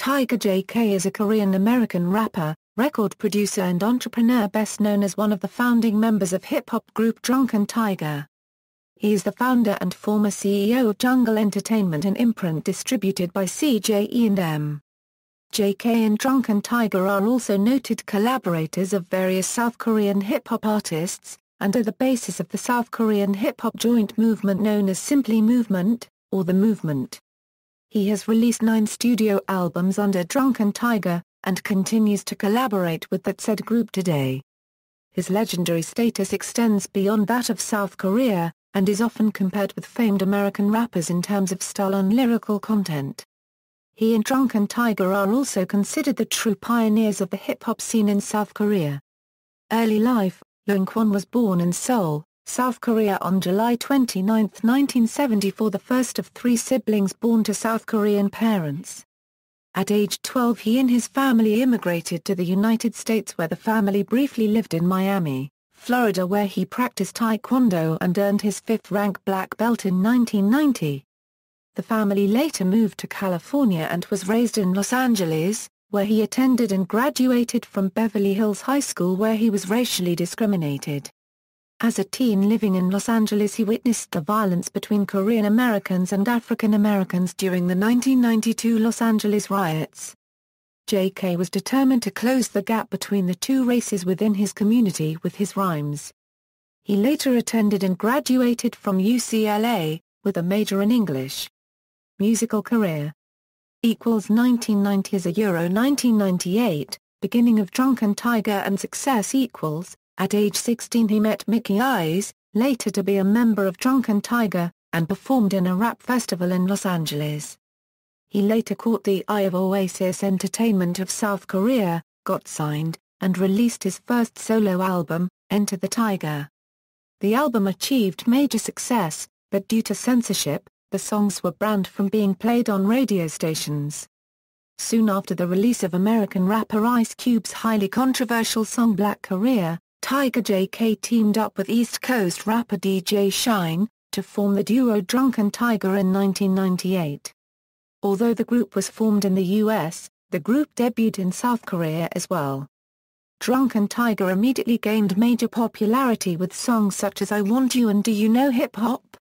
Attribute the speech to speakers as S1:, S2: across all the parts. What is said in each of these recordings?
S1: Tiger JK is a Korean-American rapper, record producer and entrepreneur best known as one of the founding members of hip-hop group Drunken Tiger. He is the founder and former CEO of Jungle Entertainment an imprint distributed by CJE&M. JK and Drunken Tiger are also noted collaborators of various South Korean hip-hop artists, and are the basis of the South Korean hip-hop joint movement known as simply Movement, or The Movement. He has released nine studio albums under Drunken Tiger, and continues to collaborate with that said group today. His legendary status extends beyond that of South Korea, and is often compared with famed American rappers in terms of style and lyrical content. He and Drunken Tiger are also considered the true pioneers of the hip-hop scene in South Korea. Early life, Leung Kwon was born in Seoul, South Korea on July 29, 1974 the first of three siblings born to South Korean parents. At age 12 he and his family immigrated to the United States where the family briefly lived in Miami, Florida where he practiced taekwondo and earned his fifth rank black belt in 1990. The family later moved to California and was raised in Los Angeles, where he attended and graduated from Beverly Hills High School where he was racially discriminated. As a teen living in Los Angeles he witnessed the violence between Korean Americans and African Americans during the 1992 Los Angeles riots. J.K. was determined to close the gap between the two races within his community with his rhymes. He later attended and graduated from UCLA, with a major in English. Musical career equals 1990 is a Euro 1998, beginning of Drunken Tiger and success equals, at age 16 he met Mickey Eyes, later to be a member of Drunken Tiger, and performed in a rap festival in Los Angeles. He later caught the eye of Oasis Entertainment of South Korea, got signed, and released his first solo album, Enter the Tiger. The album achieved major success, but due to censorship, the songs were banned from being played on radio stations. Soon after the release of American rapper Ice Cube's highly controversial song Black Korea, Tiger JK teamed up with East Coast rapper DJ Shine, to form the duo Drunken Tiger in 1998. Although the group was formed in the US, the group debuted in South Korea as well. Drunken Tiger immediately gained major popularity with songs such as I Want You and Do You Know Hip Hop?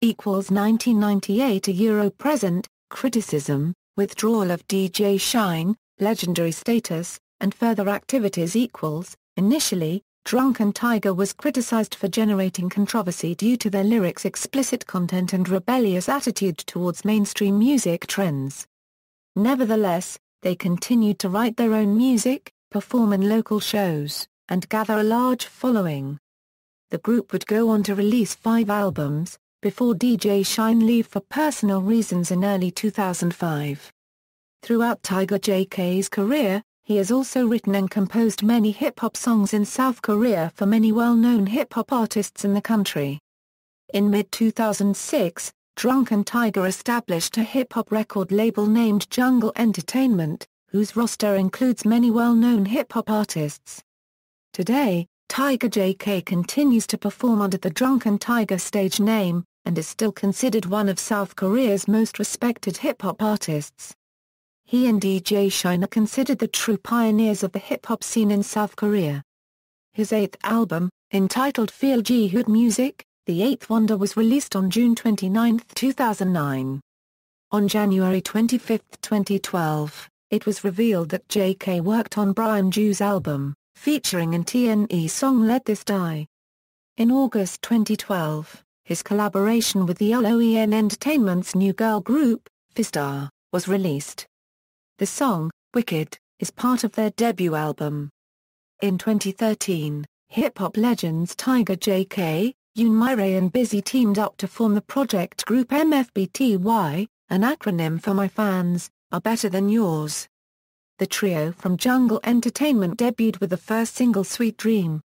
S1: Equals 1998 a Euro present, criticism, withdrawal of DJ Shine, legendary status, and further activities equals Initially, Drunken Tiger was criticized for generating controversy due to their lyrics' explicit content and rebellious attitude towards mainstream music trends. Nevertheless, they continued to write their own music, perform in local shows, and gather a large following. The group would go on to release five albums, before DJ Shine leave for personal reasons in early 2005. Throughout Tiger JK's career, he has also written and composed many hip-hop songs in South Korea for many well-known hip-hop artists in the country. In mid-2006, Drunken Tiger established a hip-hop record label named Jungle Entertainment, whose roster includes many well-known hip-hop artists. Today, Tiger JK continues to perform under the Drunken Tiger stage name, and is still considered one of South Korea's most respected hip-hop artists. He and DJ Shine are considered the true pioneers of the hip-hop scene in South Korea. His eighth album, entitled Feel G Hood Music, The Eighth Wonder was released on June 29, 2009. On January 25, 2012, it was revealed that JK worked on Brian Jew's album, featuring in TNE song Let This Die. In August 2012, his collaboration with the LOEN Entertainment's new girl group, Fistar, was released. The song, Wicked, is part of their debut album. In 2013, hip-hop legends Tiger JK, Unmire and Busy teamed up to form the project group MFBTY, an acronym for My Fans, Are Better Than Yours. The trio from Jungle Entertainment debuted with the first single Sweet Dream.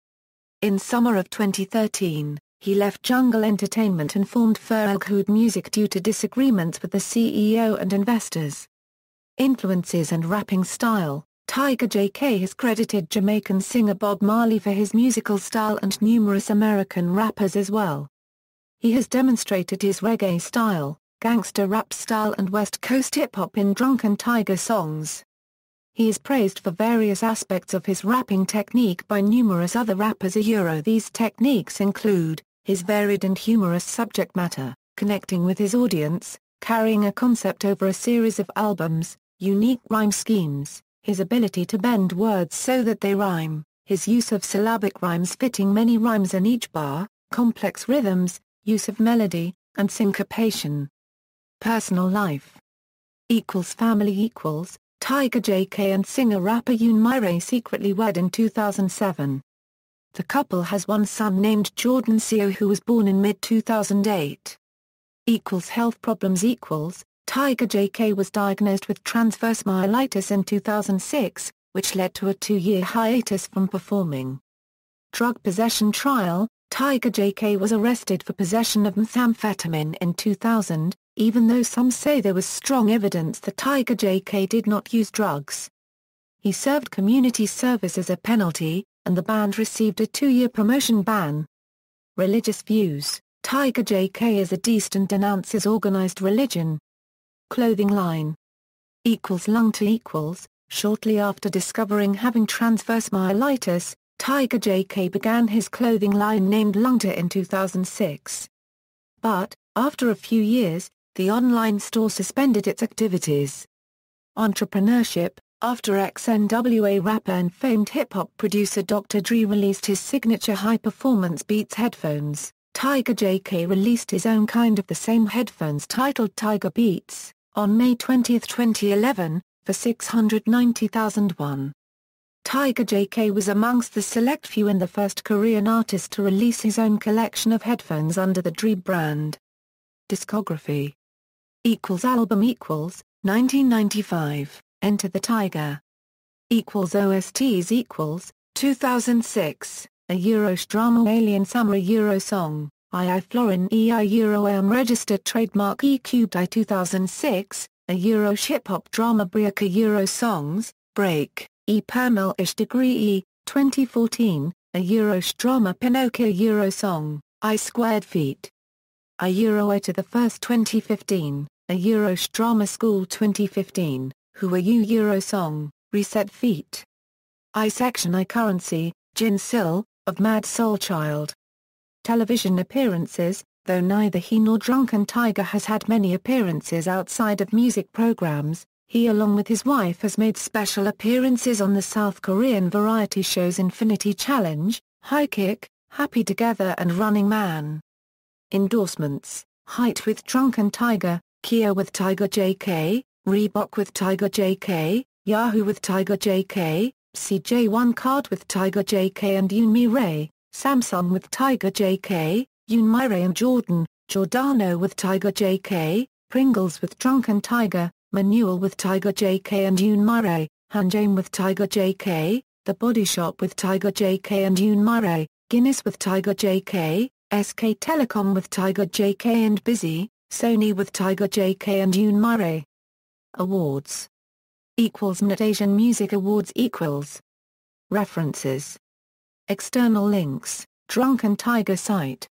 S1: In summer of 2013, he left Jungle Entertainment and formed Feralhood Music due to disagreements with the CEO and investors. Influences and rapping style Tiger JK has credited Jamaican singer Bob Marley for his musical style and numerous American rappers as well. He has demonstrated his reggae style, gangster rap style and West Coast hip-hop in Drunken Tiger songs. He is praised for various aspects of his rapping technique by numerous other rappers a Euro. These techniques include, his varied and humorous subject matter, connecting with his audience, carrying a concept over a series of albums, unique rhyme schemes, his ability to bend words so that they rhyme, his use of syllabic rhymes fitting many rhymes in each bar, complex rhythms, use of melody, and syncopation. Personal life equals family equals Tiger JK and singer-rapper Yoon Rae secretly wed in 2007. The couple has one son named Jordan Seo who was born in mid-2008. Equals health problems equals Tiger JK was diagnosed with transverse myelitis in 2006, which led to a two-year hiatus from performing. Drug possession trial, Tiger JK was arrested for possession of methamphetamine in 2000, even though some say there was strong evidence that Tiger JK did not use drugs. He served community service as a penalty, and the band received a two-year promotion ban. Religious views Tiger JK is a deist and denounces organized religion, clothing line. Equals lung to equals, shortly after discovering having transverse myelitis, Tiger JK began his clothing line named Lungta in 2006. But, after a few years, the online store suspended its activities. Entrepreneurship After XNWA rapper and famed hip-hop producer Dr. Dre released his signature high-performance Beats headphones, Tiger JK released his own kind of the same headphones titled Tiger Beats on May 20, 2011, for 690,001. Tiger JK was amongst the select few and the first Korean artist to release his own collection of headphones under the Dreeb brand. Discography equals album equals 1995 Enter the Tiger equals OSTs equals 2006 a Eurosh drama Alien Summer Euro song II florin EI Euro AM registered trademark E cubed I 2006, a Euro ship-hop drama Briaca Euro songs, break, E Permel ish degree E, 2014, a Euro drama Pinocchio Euro song, I squared feet. I Euro to the first 2015, a Euro drama school 2015, Who Are You Euro song, reset feet. I section I currency, Jin Sil, of Mad Soul Child, television appearances, though neither he nor Drunken Tiger has had many appearances outside of music programs, he along with his wife has made special appearances on the South Korean variety shows Infinity Challenge, High Kick, Happy Together and Running Man. Endorsements, Height with Drunken Tiger, Kia with Tiger JK, Reebok with Tiger JK, Yahoo with Tiger JK, CJ1 Card with Tiger JK and Yumi Ray. Samsung with Tiger JK, Unmire and Jordan, Giordano with Tiger JK, Pringles with Drunken Tiger, Manuel with Tiger JK and Unmire, Hanjame with Tiger JK, The Body Shop with Tiger JK and Unmire, Guinness with Tiger JK, SK Telecom with Tiger JK and Busy, Sony with Tiger JK and Unmire. Awards equals Net Asian Music Awards equals References External links, Drunken Tiger site